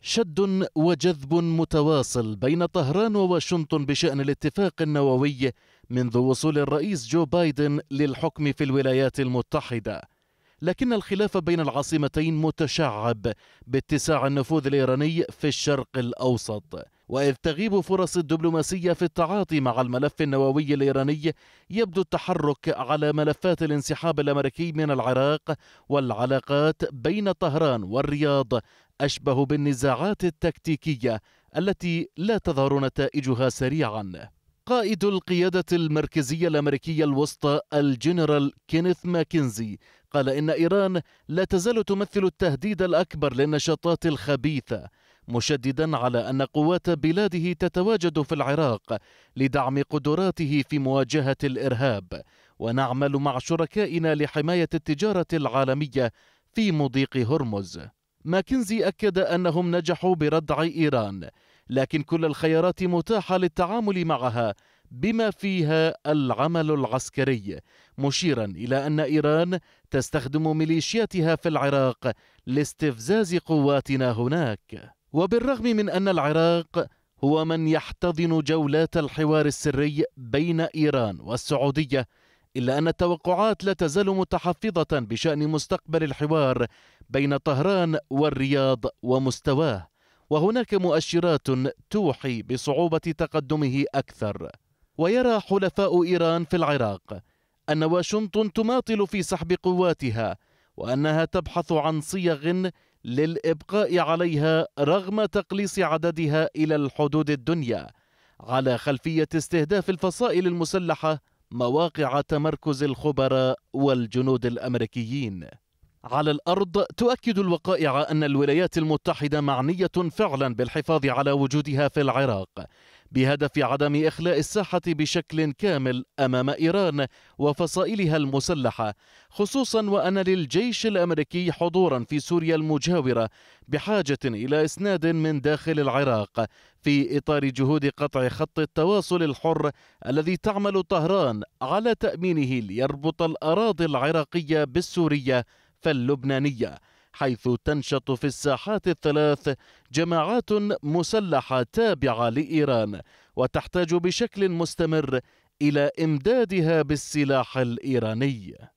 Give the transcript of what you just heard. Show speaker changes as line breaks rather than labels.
شد وجذب متواصل بين طهران وواشنطن بشأن الاتفاق النووي منذ وصول الرئيس جو بايدن للحكم في الولايات المتحدة لكن الخلاف بين العاصمتين متشعب باتساع النفوذ الإيراني في الشرق الأوسط وإذ تغيب فرص الدبلوماسية في التعاطي مع الملف النووي الإيراني يبدو التحرك على ملفات الانسحاب الأمريكي من العراق والعلاقات بين طهران والرياض أشبه بالنزاعات التكتيكية التي لا تظهر نتائجها سريعا قائد القيادة المركزية الأمريكية الوسطى الجنرال كينيث ماكنزي قال إن إيران لا تزال تمثل التهديد الأكبر للنشاطات الخبيثة مشددا على أن قوات بلاده تتواجد في العراق لدعم قدراته في مواجهة الإرهاب ونعمل مع شركائنا لحماية التجارة العالمية في مضيق هرمز ماكنزي أكد أنهم نجحوا بردع إيران لكن كل الخيارات متاحة للتعامل معها بما فيها العمل العسكري مشيرا إلى أن إيران تستخدم ميليشياتها في العراق لاستفزاز قواتنا هناك وبالرغم من أن العراق هو من يحتضن جولات الحوار السري بين إيران والسعودية إلا أن التوقعات لا تزال متحفظة بشأن مستقبل الحوار بين طهران والرياض ومستواه وهناك مؤشرات توحي بصعوبة تقدمه أكثر ويرى حلفاء إيران في العراق أن واشنطن تماطل في سحب قواتها وأنها تبحث عن صيغ للإبقاء عليها رغم تقليص عددها إلى الحدود الدنيا على خلفية استهداف الفصائل المسلحة مواقع تمركز الخبراء والجنود الأمريكيين على الارض تؤكد الوقائع ان الولايات المتحده معنيه فعلا بالحفاظ على وجودها في العراق بهدف عدم اخلاء الساحه بشكل كامل امام ايران وفصائلها المسلحه خصوصا وان للجيش الامريكي حضورا في سوريا المجاوره بحاجه الى اسناد من داخل العراق في اطار جهود قطع خط التواصل الحر الذي تعمل طهران على تامينه ليربط الاراضي العراقيه بالسوريه فاللبنانية حيث تنشط في الساحات الثلاث جماعات مسلحة تابعة لإيران وتحتاج بشكل مستمر إلى إمدادها بالسلاح الإيراني